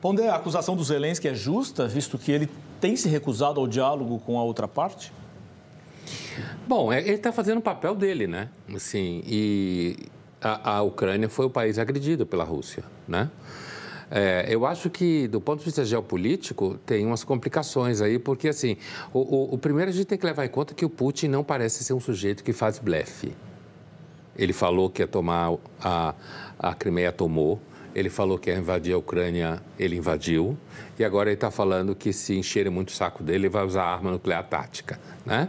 Pondé, a acusação do Zelensky é justa, visto que ele tem se recusado ao diálogo com a outra parte? Bom, é, ele está fazendo o papel dele, né? Assim, e a, a, Ucrânia foi o país agredido pela Rússia, né? É, eu acho que, do ponto de vista geopolítico, tem umas complicações aí, porque, assim, o, o, o primeiro a gente tem que levar em conta que o Putin não parece ser um sujeito que faz blefe. Ele falou que ia tomar a, a Crimeia, tomou. Ele falou que ia invadir a Ucrânia, ele invadiu. E agora ele está falando que se encherem muito o saco dele, ele vai usar arma nuclear tática. Né?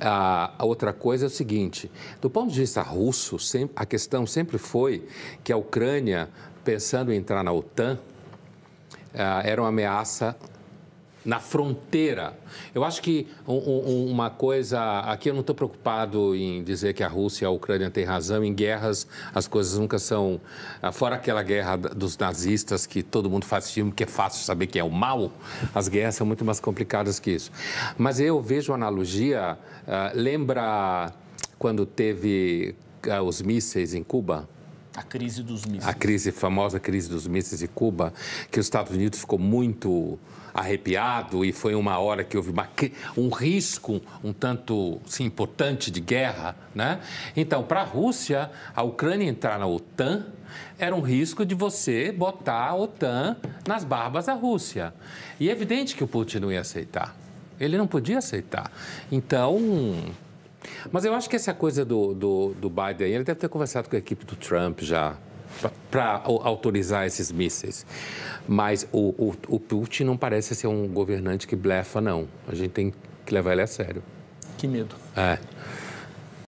A outra coisa é o seguinte: do ponto de vista russo, a questão sempre foi que a Ucrânia, pensando em entrar na OTAN, ah, era uma ameaça na fronteira. Eu acho que um, um, uma coisa. Aqui eu não estou preocupado em dizer que a Rússia e a Ucrânia têm razão. Em guerras, as coisas nunca são. Ah, fora aquela guerra dos nazistas, que todo mundo faz filme, que é fácil saber quem é o mal, as guerras são muito mais complicadas que isso. Mas eu vejo uma analogia. Uh, lembra quando teve uh, os mísseis em Cuba? A crise dos mísseis. A crise, famosa crise dos mísseis de Cuba, que os Estados Unidos ficou muito arrepiado e foi uma hora que houve uma, um risco um tanto sim, importante de guerra. Né? Então, para a Rússia, a Ucrânia entrar na OTAN era um risco de você botar a OTAN nas barbas da Rússia. E é evidente que o Putin não ia aceitar. Ele não podia aceitar. Então, mas eu acho que essa coisa do, do, do Biden, ele deve ter conversado com a equipe do Trump já para autorizar esses mísseis. Mas o, o, o, Putin não parece ser um governante que blefa, não. A gente tem que levar ele a sério. Que medo. É.